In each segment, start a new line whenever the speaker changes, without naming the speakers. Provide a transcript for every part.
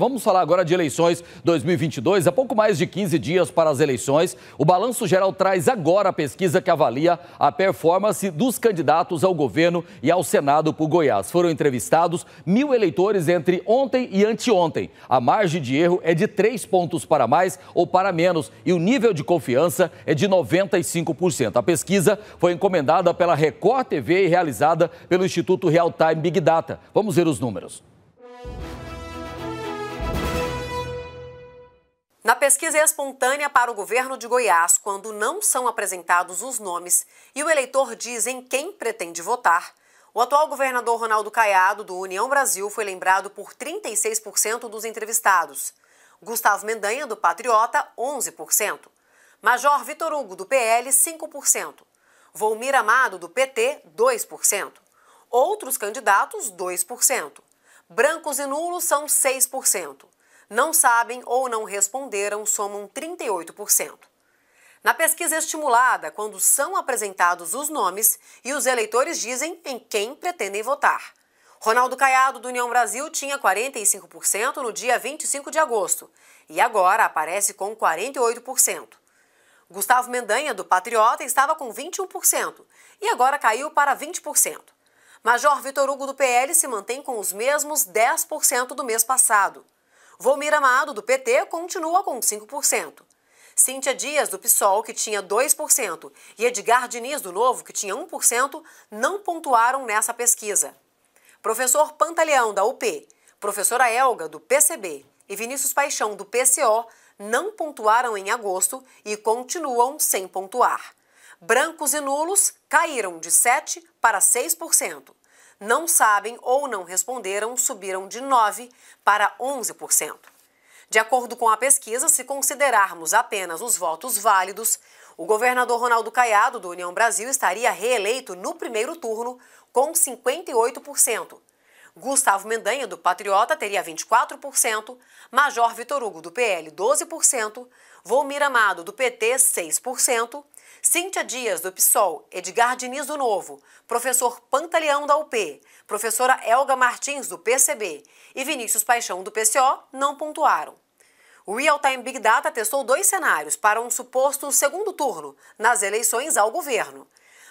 Vamos falar agora de eleições 2022. Há é pouco mais de 15 dias para as eleições, o Balanço Geral traz agora a pesquisa que avalia a performance dos candidatos ao governo e ao Senado por Goiás. Foram entrevistados mil eleitores entre ontem e anteontem. A margem de erro é de três pontos para mais ou para menos e o nível de confiança é de 95%. A pesquisa foi encomendada pela Record TV e realizada pelo Instituto Real Time Big Data. Vamos ver os números.
Na pesquisa espontânea para o governo de Goiás, quando não são apresentados os nomes e o eleitor diz em quem pretende votar, o atual governador Ronaldo Caiado, do União Brasil, foi lembrado por 36% dos entrevistados. Gustavo Mendanha, do Patriota, 11%. Major Vitor Hugo, do PL, 5%. Volmir Amado, do PT, 2%. Outros candidatos, 2%. Brancos e nulos são 6% não sabem ou não responderam somam 38%. Na pesquisa estimulada, quando são apresentados os nomes e os eleitores dizem em quem pretendem votar. Ronaldo Caiado, do União Brasil, tinha 45% no dia 25 de agosto e agora aparece com 48%. Gustavo Mendanha, do Patriota, estava com 21% e agora caiu para 20%. Major Vitor Hugo, do PL, se mantém com os mesmos 10% do mês passado. Volmir Amado, do PT, continua com 5%. Cíntia Dias, do PSOL, que tinha 2%, e Edgar Diniz, do Novo, que tinha 1%, não pontuaram nessa pesquisa. Professor Pantaleão, da UP, professora Elga, do PCB, e Vinícius Paixão, do PCO, não pontuaram em agosto e continuam sem pontuar. Brancos e nulos caíram de 7% para 6% não sabem ou não responderam subiram de 9% para 11%. De acordo com a pesquisa, se considerarmos apenas os votos válidos, o governador Ronaldo Caiado, do União Brasil, estaria reeleito no primeiro turno com 58%. Gustavo Mendanha, do Patriota, teria 24%, Major Vitor Hugo, do PL, 12%, Volmir Amado, do PT, 6%, Cíntia Dias, do PSOL, Edgar Diniz, do Novo, professor Pantaleão, da UP, professora Elga Martins, do PCB e Vinícius Paixão, do PCO, não pontuaram. O Real Time Big Data testou dois cenários para um suposto segundo turno nas eleições ao governo.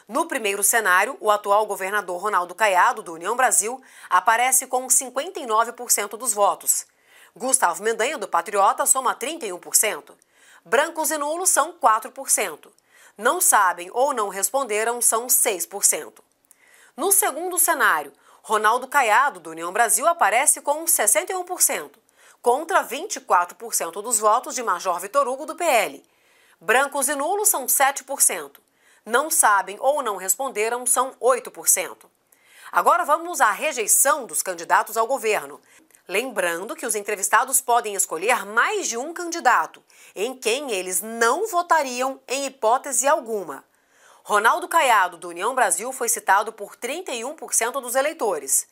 No primeiro cenário, o atual governador Ronaldo Caiado, do União Brasil, aparece com 59% dos votos. Gustavo Mendanha, do Patriota, soma 31%. Brancos e nulos são 4% não sabem ou não responderam são 6%. No segundo cenário, Ronaldo Caiado, do União Brasil, aparece com 61%, contra 24% dos votos de Major Vitor Hugo, do PL. Brancos e nulos são 7%. Não sabem ou não responderam são 8%. Agora vamos à rejeição dos candidatos ao governo. Lembrando que os entrevistados podem escolher mais de um candidato, em quem eles não votariam em hipótese alguma. Ronaldo Caiado, do União Brasil, foi citado por 31% dos eleitores.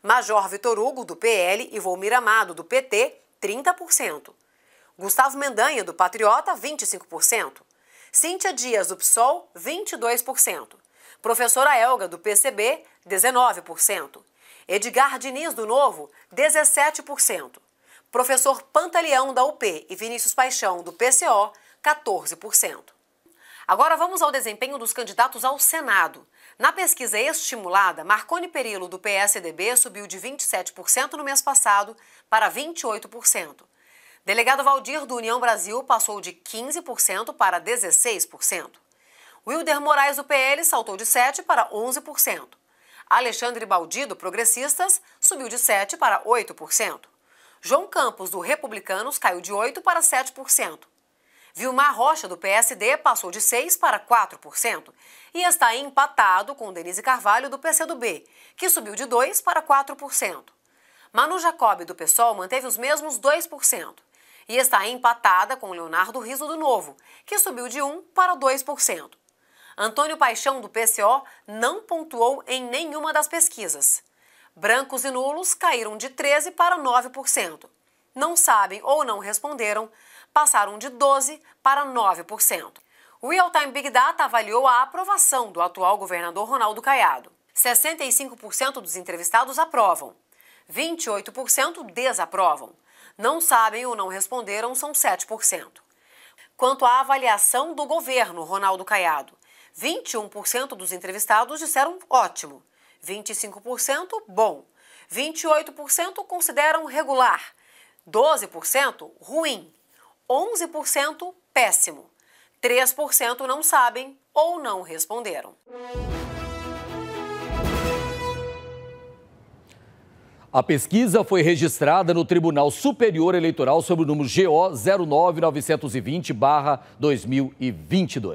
Major Vitor Hugo, do PL, e Volmir Amado, do PT, 30%. Gustavo Mendanha, do Patriota, 25%. Cíntia Dias, do PSOL, 22%. Professora Elga, do PCB, 19%. Edgar Diniz, do Novo, 17%. Professor Pantaleão, da UP, e Vinícius Paixão, do PCO, 14%. Agora vamos ao desempenho dos candidatos ao Senado. Na pesquisa estimulada, Marconi Perillo, do PSDB, subiu de 27% no mês passado para 28%. Delegado Valdir, do União Brasil, passou de 15% para 16%. Wilder Moraes, do PL, saltou de 7% para 11%. Alexandre Baldi, do Progressistas, subiu de 7% para 8%. João Campos, do Republicanos, caiu de 8% para 7%. Vilmar Rocha, do PSD, passou de 6% para 4% e está empatado com Denise Carvalho, do PCdoB, que subiu de 2% para 4%. Manu Jacob, do PSOL, manteve os mesmos 2% e está empatada com Leonardo Riso, do Novo, que subiu de 1% para 2%. Antônio Paixão, do PCO, não pontuou em nenhuma das pesquisas. Brancos e nulos caíram de 13% para 9%. Não sabem ou não responderam, passaram de 12% para 9%. O Real Time Big Data avaliou a aprovação do atual governador Ronaldo Caiado. 65% dos entrevistados aprovam, 28% desaprovam. Não sabem ou não responderam são 7%. Quanto à avaliação do governo Ronaldo Caiado, 21% dos entrevistados disseram ótimo, 25% bom, 28% consideram regular, 12% ruim, 11% péssimo, 3% não sabem ou não responderam.
A pesquisa foi registrada no Tribunal Superior Eleitoral sobre o número GO 09920-2022.